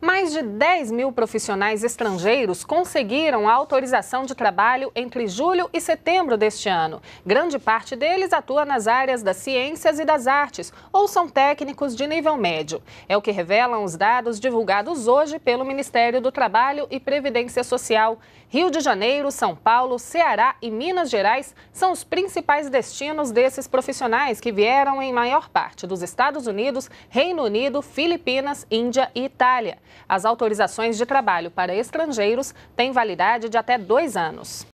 Mais de 10 mil profissionais estrangeiros conseguiram a autorização de trabalho entre julho e setembro deste ano. Grande parte deles atua nas áreas das ciências e das artes, ou são técnicos de nível médio. É o que revelam os dados divulgados hoje pelo Ministério do Trabalho e Previdência Social. Rio de Janeiro, São Paulo, Ceará e Minas Gerais são os principais destinos desses profissionais que vieram em maior parte dos Estados Unidos, Reino Unido, Filipinas, Índia e Itália. As autorizações de trabalho para estrangeiros têm validade de até dois anos.